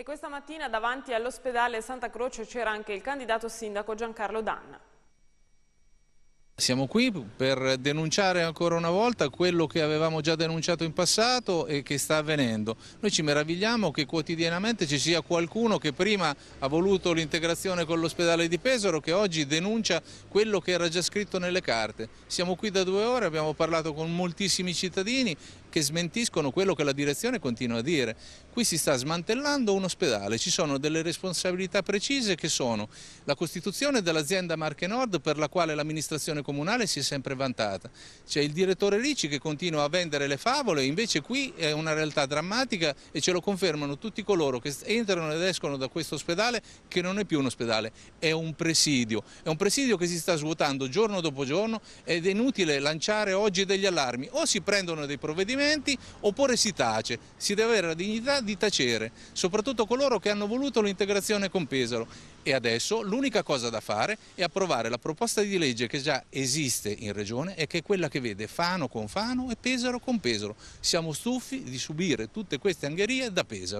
E questa mattina davanti all'ospedale Santa Croce c'era anche il candidato sindaco Giancarlo Danna. Siamo qui per denunciare ancora una volta quello che avevamo già denunciato in passato e che sta avvenendo. Noi ci meravigliamo che quotidianamente ci sia qualcuno che prima ha voluto l'integrazione con l'ospedale di Pesaro che oggi denuncia quello che era già scritto nelle carte. Siamo qui da due ore, abbiamo parlato con moltissimi cittadini che smentiscono quello che la direzione continua a dire. Qui si sta smantellando un ospedale, ci sono delle responsabilità precise che sono la costituzione dell'azienda Marche Nord per la quale l'amministrazione comunale si è sempre vantata. C'è il direttore Ricci che continua a vendere le favole, invece qui è una realtà drammatica e ce lo confermano tutti coloro che entrano ed escono da questo ospedale che non è più un ospedale, è un presidio. È un presidio che si sta svuotando giorno dopo giorno ed è inutile lanciare oggi degli allarmi. O si prendono dei provvedimenti provvedimenti oppure si tace, si deve avere la dignità di tacere, soprattutto coloro che hanno voluto l'integrazione con Pesaro e adesso l'unica cosa da fare è approvare la proposta di legge che già esiste in Regione e che è quella che vede Fano con Fano e Pesaro con Pesaro. Siamo stufi di subire tutte queste angherie da Pesaro.